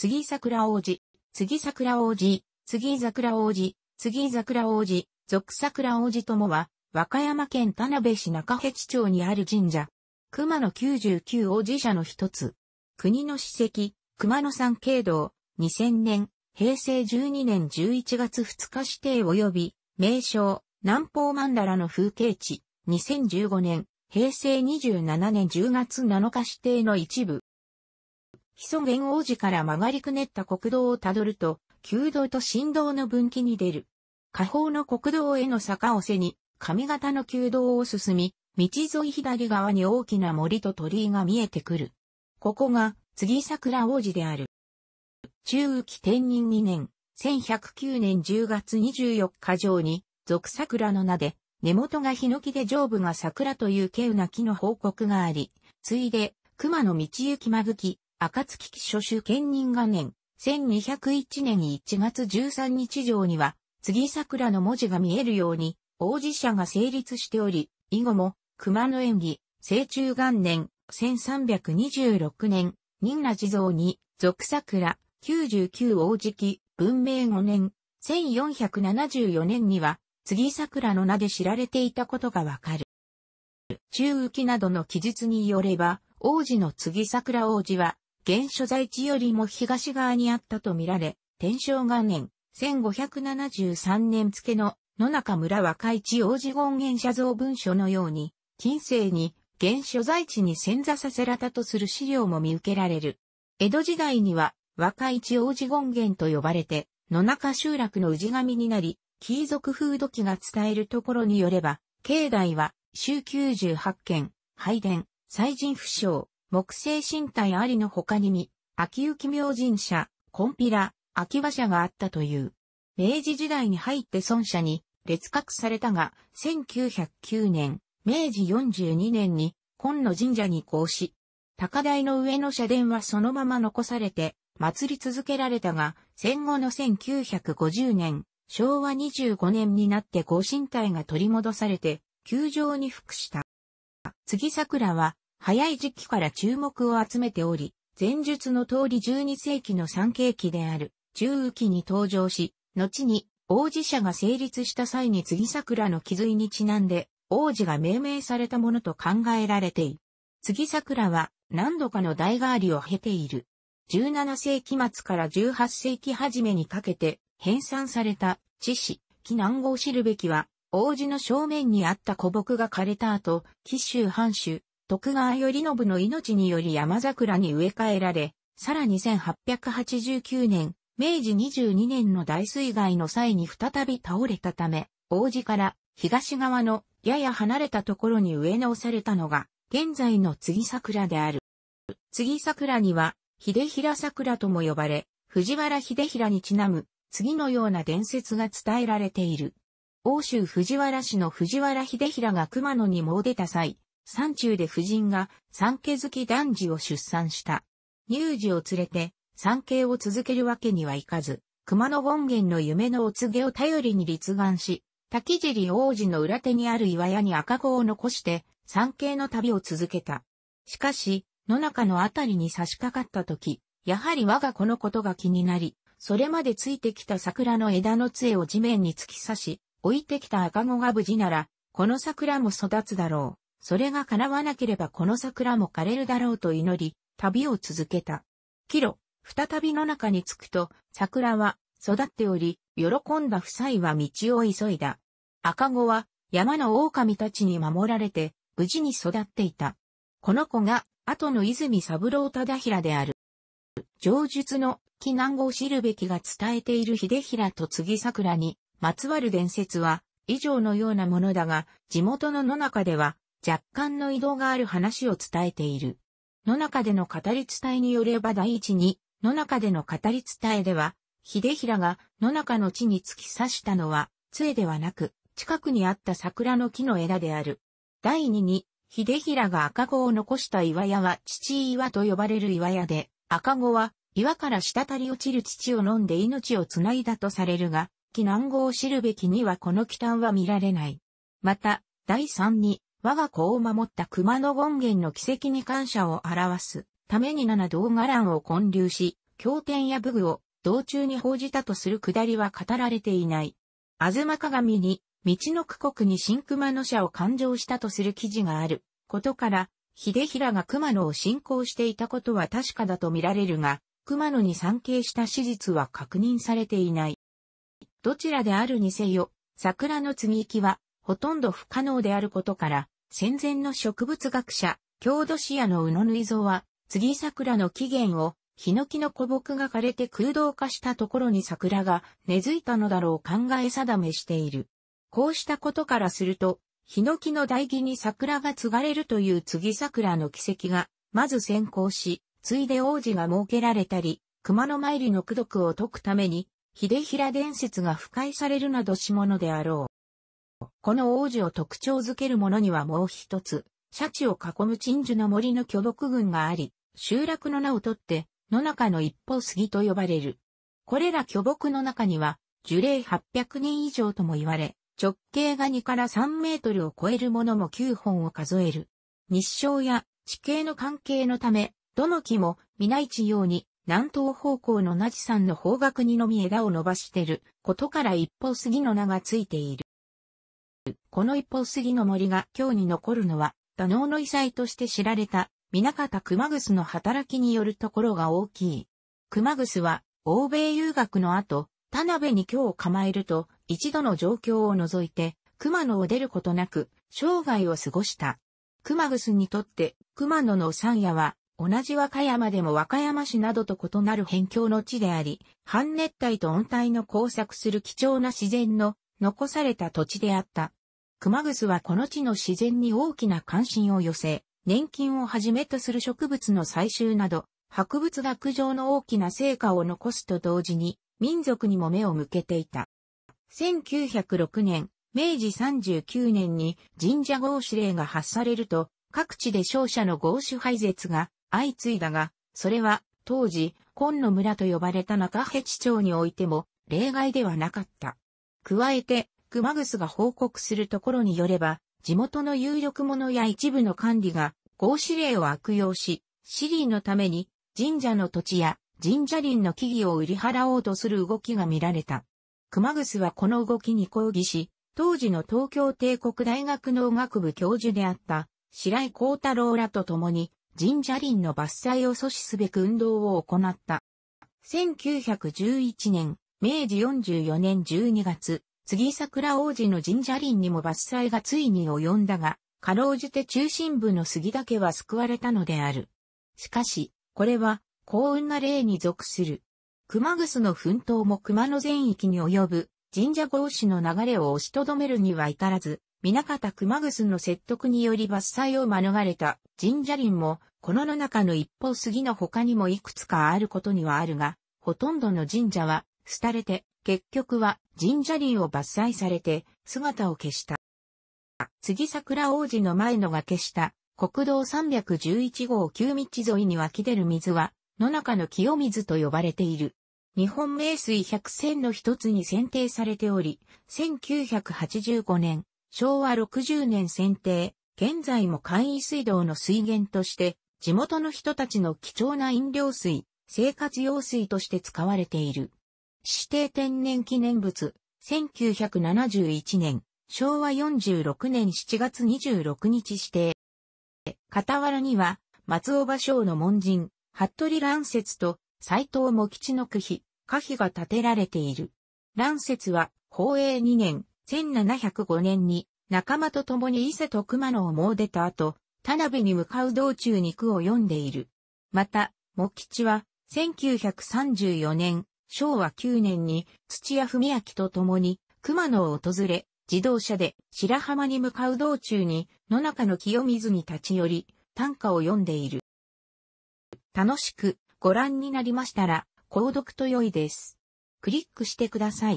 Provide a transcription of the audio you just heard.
次桜王子、次桜王子、次桜王子、次桜王子、俗桜王子ともは、和歌山県田辺市中辺地町にある神社。熊野99王子社の一つ。国の史跡、熊野山経道、2000年、平成12年11月2日指定及び、名称、南方曼荼羅の風景地、2015年、平成27年10月7日指定の一部。ゲ元王子から曲がりくねった国道をたどると、旧道と新道の分岐に出る。下方の国道への坂を背に、上方の旧道を進み、道沿い左側に大きな森と鳥居が見えてくる。ここが、次桜王子である。中浮天任2年、1109年10月24日上に、俗桜の名で、根元がヒノキで上部が桜という稀有な木の報告があり、ついで、熊の道行きまぐき、暁期所主兼任元年、1201年1月13日上には、次桜の文字が見えるように、王子社が成立しており、以後も、熊野演技、清中元年、1326年、仁和地蔵に、俗桜、99王子期、文明5年、1474年には、次桜の名で知られていたことがわかる。中浮きなどの記述によれば、王子の次桜王子は、現所在地よりも東側にあったとみられ、天正元年、1573年付の野中村若市王子権現写像文書のように、近世に現所在地に潜座させられたとする資料も見受けられる。江戸時代には若市王子権現と呼ばれて、野中集落の氏神になり、貴族風土記が伝えるところによれば、境内は、州98件、拝殿、祭神不詳、木星神体ありの他に見、秋行明神社、コンピラ、秋葉社があったという。明治時代に入って孫社に列格されたが、1909年、明治42年に、今野神社に移行し、高台の上の社殿はそのまま残されて、祭り続けられたが、戦後の1950年、昭和25年になってご神体が取り戻されて、球場に服した。次桜は、早い時期から注目を集めており、前述の通り12世紀の三景期である中雨期に登場し、後に王子社が成立した際に次桜の気づいにちなんで王子が命名されたものと考えられている。次桜は何度かの代替わりを経ている。17世紀末から18世紀初めにかけて編纂された知史、紀南を知るべきは、王子の正面にあった古木が枯れた後、紀州藩主、徳川頼信の命により山桜に植え替えられ、さらに1889年、明治22年の大水害の際に再び倒れたため、王子から東側のやや離れたところに植え直されたのが、現在の次桜である。次桜には、秀平桜とも呼ばれ、藤原秀平にちなむ、次のような伝説が伝えられている。欧州藤原氏の藤原秀平が熊野に詣でた際、山中で夫人が産家好き男児を出産した。乳児を連れて産家を続けるわけにはいかず、熊野権現の夢のお告げを頼りに立願し、滝尻王子の裏手にある岩屋に赤子を残して、産家の旅を続けた。しかし、野中のあたりに差し掛かった時、やはり我が子のことが気になり、それまでついてきた桜の枝の杖を地面に突き刺し、置いてきた赤子が無事なら、この桜も育つだろう。それが叶わなければこの桜も枯れるだろうと祈り、旅を続けた。帰路、再びの中に着くと、桜は育っており、喜んだ夫妻は道を急いだ。赤子は山の狼たちに守られて、無事に育っていた。この子が、後の泉三郎忠平である。上述の木語を知るべきが伝えている秀平と次桜に、まつわる伝説は、以上のようなものだが、地元の野中では、若干の移動がある話を伝えている。野中での語り伝えによれば第一に、野中での語り伝えでは、秀平が野中の地に突き刺したのは、杖ではなく、近くにあった桜の木の枝である。第二に、秀平が赤子を残した岩屋は父岩と呼ばれる岩屋で、赤子は岩から滴り落ちる土を飲んで命を繋いだとされるが、避難後を知るべきにはこの忌憚は見られない。また、第三に、我が子を守った熊野権現の奇跡に感謝を表すために七動画欄を建立し、経典や武具を道中に報じたとするくだりは語られていない。あずま鏡に、道の区国に新熊野社を勘定したとする記事があることから、秀平が熊野を信仰していたことは確かだと見られるが、熊野に参詣した史実は確認されていない。どちらであるにせよ、桜の継ぎ木は、ほとんど不可能であることから、戦前の植物学者、郷土シアの宇野縫造は、杉桜の起源を、ヒノキの古木が枯れて空洞化したところに桜が根付いたのだろう考え定めしている。こうしたことからすると、ヒノキの代木に桜が継がれるという杉桜の奇跡が、まず先行し、ついで王子が設けられたり、熊の参りの功徳を解くために、秀平伝説が腐敗されるなどしものであろう。この王子を特徴づけるものにはもう一つ、シャチを囲む鎮守の森の巨木群があり、集落の名をとって、野中の一方杉と呼ばれる。これら巨木の中には、樹齢800年以上とも言われ、直径が2から3メートルを超えるものも9本を数える。日照や地形の関係のため、どの木も皆一様に南東方向の那智山の方角にのみ枝を伸ばしていることから一方杉の名がついている。この一方杉の森が今日に残るのは、多能の異彩として知られた、水方熊楠の働きによるところが大きい。熊楠は、欧米遊学の後、田辺に今日を構えると、一度の状況を除いて、熊野を出ることなく、生涯を過ごした。熊楠にとって、熊野の山野は、同じ和歌山でも和歌山市などと異なる辺境の地であり、半熱帯と温帯の交錯する貴重な自然の残された土地であった。熊楠はこの地の自然に大きな関心を寄せ、年金をはじめとする植物の採集など、博物学上の大きな成果を残すと同時に、民族にも目を向けていた。1906年、明治39年に神社合祀令が発されると、各地で商社の合祀廃絶が相次いだが、それは当時、紺野村と呼ばれた中辺地町においても例外ではなかった。加えて、クマグスが報告するところによれば、地元の有力者や一部の管理が合指令を悪用し、シリーのために神社の土地や神社林の木々を売り払おうとする動きが見られた。熊楠はこの動きに抗議し、当時の東京帝国大学農学部教授であった白井幸太郎らと共に神社林の伐採を阻止すべく運動を行った。1911年、明治44年12月、杉桜王子の神社林にも伐採がついに及んだが、かろうじて中心部の杉だけは救われたのである。しかし、これは幸運な例に属する。熊楠の奮闘も熊野全域に及ぶ神社合子の流れを押しとどめるには至らず、南方熊楠の説得により伐採を免れた神社林も、この中の一方杉の他にもいくつかあることにはあるが、ほとんどの神社は、廃れて、結局は神社林を伐採されて姿を消した。杉桜王子の前野が消した国道311号旧道沿いに湧き出る水は野中の清水と呼ばれている。日本名水百選の一つに選定されており、1985年、昭和60年選定、現在も簡易水道の水源として、地元の人たちの貴重な飲料水、生活用水として使われている。指定天然記念物、1971年、昭和46年7月26日指定。傍らには、松尾芭蕉の門人、服部乱雪と斎藤茂吉の句碑、歌碑が建てられている。乱雪は、宝永2年、1705年に、仲間と共に伊勢と熊野を詣でた後、田辺に向かう道中に句を読んでいる。また、茂吉は、1934年、昭和9年に土屋文明と共に熊野を訪れ、自動車で白浜に向かう道中に野中の清水に立ち寄り、短歌を読んでいる。楽しくご覧になりましたら、購読と良いです。クリックしてください。